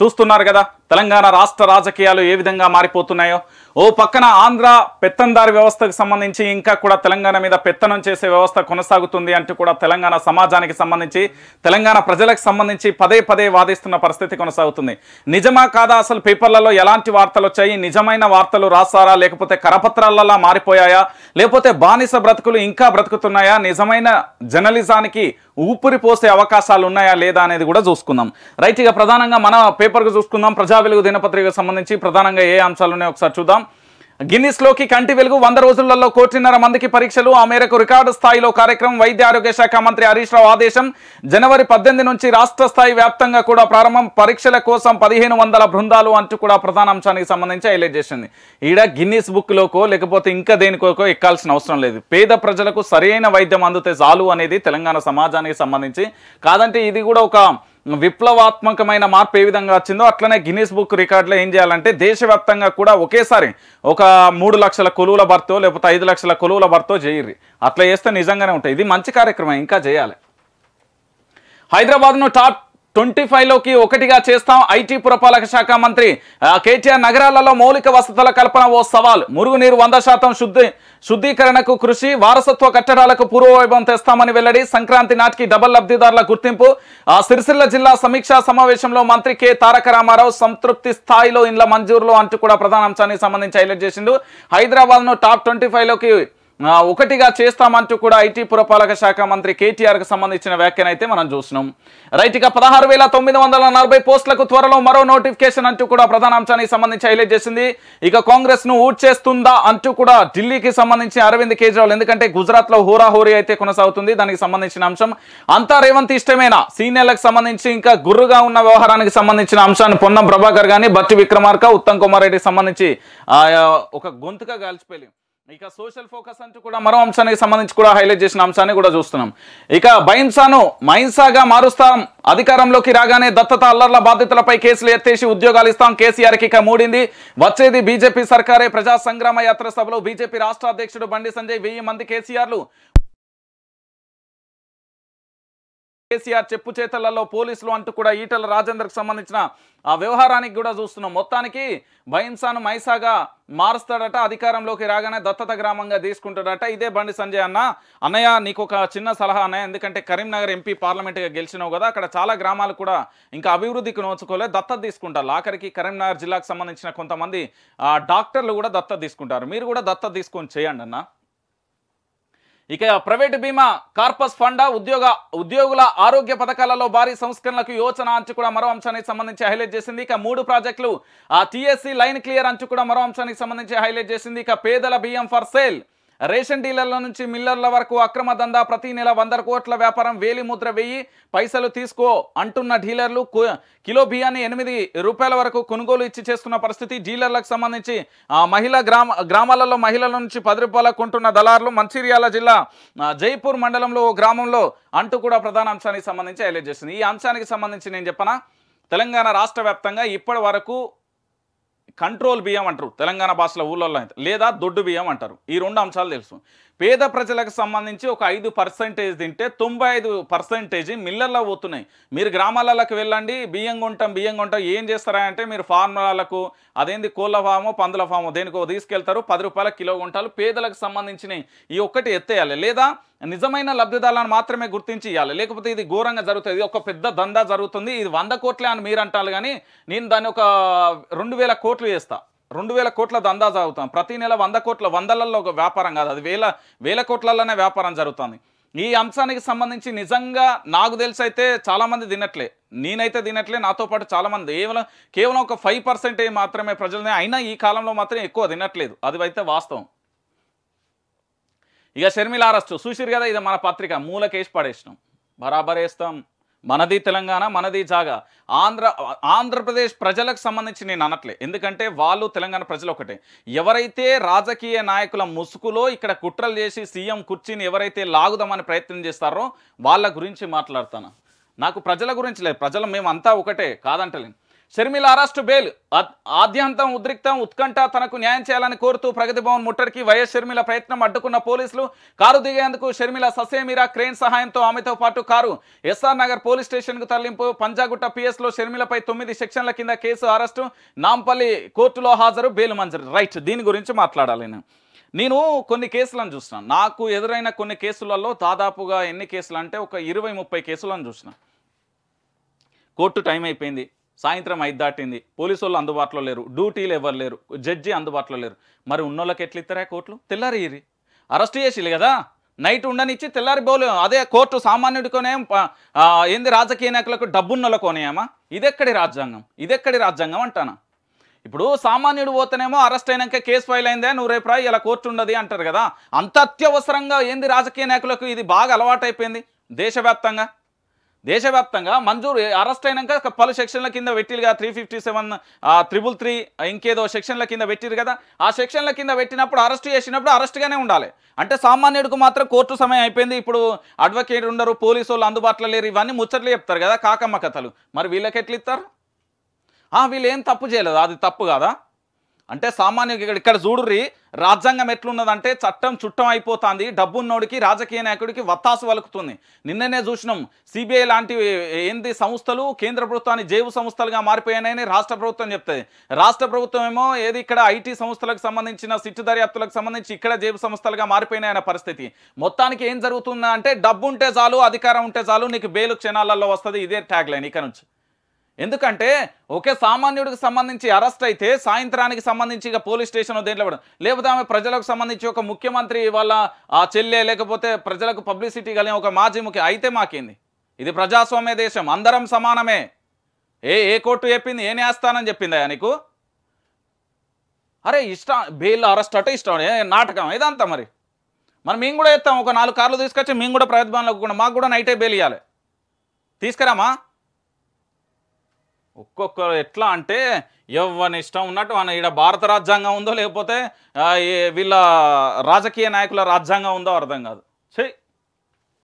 చూస్తున్నారు కదా తెలంగాణ రాష్ట్ర రాజకీయాలు ఏ విధంగా మారిపోతున్నాయో ఓ పక్కన ఆంధ్ర పెత్తందారి వ్యవస్థకు సంబంధించి ఇంకా కూడా తెలంగాణ మీద పెత్తనం చేసే వ్యవస్థ కొనసాగుతుంది అంటూ కూడా తెలంగాణ సమాజానికి సంబంధించి తెలంగాణ ప్రజలకు సంబంధించి పదే పదే వాదిస్తున్న పరిస్థితి కొనసాగుతుంది నిజమా కాదా అసలు పేపర్లలో ఎలాంటి వార్తలు వచ్చాయి నిజమైన వార్తలు రాస్తారా లేకపోతే కరపత్రాలలా మారిపోయాయా లేకపోతే బానిస బ్రతుకులు ఇంకా బ్రతుకుతున్నాయా నిజమైన జర్నలిజానికి ఊపిరి పోసే అవకాశాలు ఉన్నాయా లేదా అనేది కూడా చూసుకుందాం రైట్ ఇక ప్రధానంగా మన పేపర్కు చూసుకుందాం ప్రజా ప్రజా వెలుగు దినపత్రికకు సంబంధించి ప్రధానంగా ఏ అంశాలున్నాయి ఒకసారి చూద్దాం గిన్నిస్లోకి కంటి వెలుగు వంద రోజులలో కోటిన్నర మందికి పరీక్షలు ఆ మేరకు రికార్డు స్థాయిలో కార్యక్రమం వైద్య ఆరోగ్య శాఖ మంత్రి హరీష్ రావు ఆదేశం జనవరి పద్దెనిమిది నుంచి రాష్ట్ర స్థాయి వ్యాప్తంగా కూడా ప్రారంభం పరీక్షల కోసం పదిహేను వందల బృందాలు అంటూ కూడా ప్రధాన అంశానికి సంబంధించి హైలైట్ చేసింది ఈడ గిన్నిస్ బుక్లోకో లేకపోతే ఇంకా దేనికోకో ఎక్కాల్సిన అవసరం లేదు పేద ప్రజలకు సరైన వైద్యం అందితే చాలు అనేది తెలంగాణ సమాజానికి సంబంధించి కాదంటే ఇది కూడా ఒక విప్లవాత్మకమైన మార్పు ఏ విధంగా వచ్చిందో అట్లనే గినీస్ బుక్ రికార్డులో ఏం చేయాలంటే దేశవ్యాప్తంగా కూడా ఒకేసారి ఒక మూడు లక్షల కొలువుల భర్తో లేకపోతే ఐదు లక్షల కొలువుల భర్తో చేయరు అట్లా చేస్తే నిజంగానే ఉంటాయి ఇది మంచి కార్యక్రమం ఇంకా చేయాలి హైదరాబాద్ను టాప్ ట్వంటీ ఫైవ్లోకి ఒకటిగా చేస్తాం ఐటీ పురపాలక శాఖ మంత్రి కేటీఆర్ నగరాలలో మౌలిక వసతుల కల్పన ఓ సవాల్ మురుగునీరు వంద శాతం శుద్ధి శుద్ధీకరణకు కృషి వారసత్వ కట్టడాలకు పూర్వవైభవం తెస్తామని వెల్లడి సంక్రాంతి నాటికి డబల్ లబ్ధిదారుల గుర్తింపు సిరిసిల్ల జిల్లా సమీక్షా సమావేశంలో మంత్రి కె తారక రామారావు సంతృప్తి స్థాయిలో ఇండ్ల మంజూరులో అంటూ కూడా ప్రధాన అంశానికి సంబంధించి హైలైట్ చేసిండు హైదరాబాద్ను టాప్ ట్వంటీ ఫైవ్లోకి ఒకటిగా చేస్తామంటూ కూడా ఐటీ పురపాలక శాఖ మంత్రి కేటీఆర్కు సంబంధించిన వ్యాఖ్యనైతే మనం చూసినాం రైట్ ఇక పదహారు వేల తొమ్మిది వందల నలభై పోస్టులకు త్వరలో మరో నోటిఫికేషన్ అంటూ కూడా ప్రధాన అంశానికి సంబంధించి హైలైట్ చేసింది ఇక కాంగ్రెస్ ను ఊట్ చేస్తుందా అంటూ కూడా ఢిల్లీకి సంబంధించి అరవింద్ కేజ్రీవాల్ ఎందుకంటే గుజరాత్ లో హోరాహోరీ అయితే కొనసాగుతుంది దానికి సంబంధించిన అంశం అంతా రేవంత్ ఇష్టమేనా సీనియర్లకు సంబంధించి ఇంకా గుర్రుగా ఉన్న వ్యవహారానికి సంబంధించిన అంశాన్ని పొన్నం ప్రభాకర్ గాని బట్టి విక్రమార్క ఉత్తమ్ కుమార్ రెడ్డికి సంబంధించి ఒక గొంతుగా గాల్చిపోయింది ఇక సోషల్ ఫోకస్ అంటూ కూడా మరో అంశానికి సంబంధించి కూడా హైలైట్ చేసిన అంశాన్ని కూడా చూస్తున్నాం ఇక బైన్సాను మైన్సాగా మారుస్తాం అధికారంలోకి రాగానే దత్తత అల్లర్ల బాధితులపై కేసులు ఎత్తేసి ఉద్యోగాలు ఇస్తాం కేసీఆర్కి ఇక మూడింది వచ్చేది బీజేపీ సర్కారే ప్రజా సంగ్రామ యాత్ర సభలో బీజేపీ రాష్ట్ర అధ్యక్షుడు బండి సంజయ్ వెయ్యి మంది కేసీఆర్లు కేసీఆర్ చెప్పు చేతలలో పోలీసులు అంటూ కూడా ఈటల రాజేందర్కు సంబంధించిన ఆ వ్యవహారానికి కూడా చూస్తున్నాం మొత్తానికి భయంసాను మైసాగా మారుస్తాడట అధికారంలోకి రాగానే దత్తత గ్రామంగా తీసుకుంటాడట ఇదే బండి సంజయ్ అన్న అన్నయ్య నీకు ఒక చిన్న సలహా అన్నయ్య ఎందుకంటే కరీంనగర్ ఎంపీ పార్లమెంట్గా గెలిచినావు కదా అక్కడ చాలా గ్రామాలు కూడా ఇంకా అభివృద్ధికి నోచుకోలే దత్తత తీసుకుంటారు ఆఖరికి కరీంనగర్ జిల్లాకు సంబంధించిన కొంతమంది డాక్టర్లు కూడా దత్తత తీసుకుంటారు మీరు కూడా దత్తత తీసుకొని చేయండి అన్న ఇక ప్రైవేటు బీమా కార్పస్ ఫండ్ ఉద్యోగ ఉద్యోగుల ఆరోగ్య పథకాలలో భారీ సంస్కరణలకు యోచన అంచు కూడా మరో అంశానికి సంబంధించి హైలైట్ చేసింది ఇక మూడు ప్రాజెక్టులు ఆ టీఎస్సీ లైన్ క్లియర్ అంచు కూడా మరో అంశానికి సంబంధించి హైలైట్ చేసింది ఇక పేదల బియ్యం ఫర్ సేల్ రేషన్ డీలర్ల నుంచి మిల్లర్ల వరకు అక్రమ దందా ప్రతి నెల వంద కోట్ల వ్యాపారం వేలి ముద్ర వేయి పైసలు తీసుకో అంటున్న డీలర్లు కిలో బియ్యాన్ని ఎనిమిది రూపాయల వరకు కొనుగోలు ఇచ్చి చేస్తున్న పరిస్థితి డీలర్లకు సంబంధించి మహిళా గ్రామ గ్రామాలలో మహిళల నుంచి పది రూపాయల కొంటున్న దళారులు మంచిర్యాల జిల్లా జైపూర్ మండలంలో ఓ గ్రామంలో అంటూ కూడా ప్రధాన అంశానికి సంబంధించి హైలైట్ చేస్తుంది ఈ అంశానికి సంబంధించి నేను చెప్పనా తెలంగాణ రాష్ట్ర వ్యాప్తంగా ఇప్పటి వరకు కంట్రోల్ బియ్యం అంటారు తెలంగాణ భాషలో ఊళ్ళల్లో అయితే లేదా దొడ్డు బియ్యం అంటారు ఈ రెండు అంశాలు తెలుసు పేద ప్రజలకు సంబంధించి ఒక ఐదు పర్సెంటేజ్ తింటే తొంభై ఐదు పర్సెంటేజ్ మిల్లల్లో పోతున్నాయి మీరు గ్రామాలకు వెళ్ళండి బియ్యం కొంటాం బియ్యం కొంటాం ఏం చేస్తారా అంటే మీరు ఫార్ములాలకు అదేంది కోళ్ళ ఫామో పందుల ఫామో దేనికో తీసుకెళ్తారు పది రూపాయల కిలో కొంటాలు పేదలకు సంబంధించినవి ఈ ఒక్కటి ఎత్తేయాలి లేదా నిజమైన లబ్ధిదారులను మాత్రమే గుర్తించి ఇవ్వాలి లేకపోతే ఇది ఘోరంగా జరుగుతుంది ఒక పెద్ద దందా జరుగుతుంది ఇది వంద కోట్లే అని మీరు అంటారు కానీ నేను దాన్ని ఒక రెండు వేల కోట్లు చేస్తా రెండు వేల కోట్ల దందా జరుగుతాం ప్రతి నెల వంద కోట్ల వందలలో ఒక వ్యాపారం కాదు అది వేల వేల కోట్లలోనే వ్యాపారం జరుగుతుంది ఈ అంశానికి సంబంధించి నిజంగా నాకు తెలిసి అయితే చాలామంది తినట్లే నేనైతే తినట్లే నాతో పాటు చాలామంది కేవలం కేవలం ఒక ఫైవ్ పర్సెంటే మాత్రమే ప్రజలనే అయినా ఈ కాలంలో మాత్రం ఎక్కువ తినట్లేదు అది అయితే వాస్తవం ఇక షర్మిల అరెస్ట్ చూసిరు కదా ఇది మన పత్రిక మూలకేసి పడేసినాం బరాబరేస్తాం మనది తెలంగాణ మనది జాగా ఆంధ్ర ఆంధ్రప్రదేశ్ ప్రజలకు సంబంధించి నేను అనట్లే ఎందుకంటే వాళ్ళు తెలంగాణ ప్రజలు ఒకటే ఎవరైతే రాజకీయ నాయకుల ముసుగులో ఇక్కడ కుట్రలు చేసి సీఎం కుర్చీని ఎవరైతే లాగుదామని ప్రయత్నం చేస్తారో వాళ్ళ గురించి మాట్లాడతాను నాకు ప్రజల గురించి లేదు ప్రజలు మేమంతా ఒకటే కాదంటలేను షర్మిల అరెస్టు బెయిల్ ఆద్యంతం ఉద్రిక్తం ఉత్కంఠ తనకు న్యాయం చేయాలని కోరుతూ ప్రగతి భవన్ ముట్టడికి వైఎస్ షర్మిల ప్రయత్నం అడ్డుకున్న పోలీసులు కారు దిగేందుకు షర్మిల ససేమిరా క్రేన్ సహాయంతో ఆమెతో పాటు కారు ఎస్ఆర్ నగర్ పోలీస్ స్టేషన్కు తరలింపు పంజాగుట్ట పిఎస్లో షర్మిలపై తొమ్మిది సెక్షన్ల కింద కేసు అరెస్టు నాంపల్లి కోర్టులో హాజరు బెయిల్ మంజూరు రైట్ దీని గురించి మాట్లాడాలి నేను కొన్ని కేసులను చూసిన నాకు ఎదురైన కొన్ని కేసులలో దాదాపుగా ఎన్ని కేసులు అంటే ఒక ఇరవై ముప్పై కేసులను చూసిన కోర్టు టైం అయిపోయింది సాయంత్రం ఐదు దాటింది పోలీసు వాళ్ళు అందుబాటులో లేరు డ్యూటీలు ఎవరు లేరు జడ్జి అందుబాటులో లేరు మరి ఉన్నోళ్ళకి ఎట్లు ఇస్తారా కోర్టులు తెల్లారి ఇరి అరెస్ట్ చేసిరు కదా నైట్ ఉండనిచ్చి తెల్లారి బోలు అదే కోర్టు సామాన్యుడికోనే ఏంది రాజకీయ నాయకులకు డబ్బున్నలకోనేమా ఇదెక్కడి రాజ్యాంగం ఇదెక్కడి రాజ్యాంగం అంటానా ఇప్పుడు సామాన్యుడు పోతేనేమో అరెస్ట్ అయినాక కేసు ఫైల్ అయిందే నువ్వు రేపు రా ఇలా కోర్టు ఉండదు అంటారు కదా అంత అత్యవసరంగా ఏంది రాజకీయ నాయకులకు ఇది బాగా అలవాటైపోయింది దేశవ్యాప్తంగా దేశవ్యాప్తంగా మంజూరు అరెస్ట్ అయినాక పలు సెక్షన్ల కింద పెట్టిరుగా కదా three fifty seven triple three ఇంకేదో సెక్షన్ల కింద పెట్టిరు కదా ఆ సెక్షన్ల కింద పెట్టినప్పుడు అరెస్ట్ చేసినప్పుడు అరెస్ట్గానే ఉండాలి అంటే సామాన్యుడికి మాత్రం కోర్టు సమయం అయిపోయింది ఇప్పుడు అడ్వకేట్ ఉండరు పోలీసు వాళ్ళు అందుబాటులో లేరు ఇవన్నీ ముచ్చట్లు చెప్తారు కదా కాకమ్మ కథలు మరి వీళ్ళకి ఎట్లు ఇస్తారు వీళ్ళు ఏం తప్పు చేయలేదు అది తప్పు కదా అంటే సామాన్య ఇక్కడ చూడుర్రి రాజ్యాంగం ఎట్లున్నదంటే చట్టం చుట్టం అయిపోతుంది డబ్బున్నోడికి రాజకీయ నాయకుడికి వత్తాసు వలుకుతుంది నిన్ననే చూసినాం సిబిఐ లాంటి ఏంది సంస్థలు కేంద్ర ప్రభుత్వాన్ని జేబు సంస్థలుగా మారిపోయాయని రాష్ట్ర ప్రభుత్వం చెప్తుంది రాష్ట్ర ప్రభుత్వం ఏమో ఏది ఇక్కడ ఐటీ సంస్థలకు సంబంధించిన సిట్టు దర్యాప్తులకు సంబంధించి ఇక్కడ జేబు సంస్థలుగా మారిపోయినాయన్న పరిస్థితి మొత్తానికి ఏం జరుగుతుందంటే డబ్బు ఉంటే చాలు అధికారం ఉంటే చాలు నీకు బెయిల్ క్షణాలలో వస్తుంది ఇదే ట్యాగ్ లైన్ ఇక నుంచి ఎందుకంటే ఒకే సామాన్యుడికి సంబంధించి అరెస్ట్ అయితే సాయంత్రానికి సంబంధించి ఇక పోలీస్ స్టేషన్ దేంట్లో పడడం లేకపోతే ఆమె ప్రజలకు సంబంధించి ఒక ముఖ్యమంత్రి వాళ్ళ ఆ చెల్లె లేకపోతే ప్రజలకు పబ్లిసిటీ కలిగిన ఒక మాజీ ముఖ్య అయితే మాకేంది ఇది ప్రజాస్వామ్య దేశం అందరం సమానమే ఏ ఏ కోర్టు చెప్పింది ఏ న్యాయస్థానం చెప్పిందా నీకు అరే ఇష్టం బెయిల్ అరెస్ట్ అంటే ఇష్టం నాటకం ఇదంతా మరి మరి మేము కూడా చెప్తాం ఒక నాలుగు కార్లు తీసుకొచ్చి మేము కూడా ప్రయత్నంలో మాకు కూడా నైటే బెయిల్ ఇవ్వాలి తీసుకురామా ఒక్కొక్క ఎట్లా అంటే ఎవరిని ఇష్టం ఉన్నట్టు మన ఇక్కడ భారత రాజ్యాంగం ఉందో లేకపోతే వీళ్ళ రాజకీయ నాయకుల రాజ్యాంగం ఉందో అర్థం కాదు చెయ్యి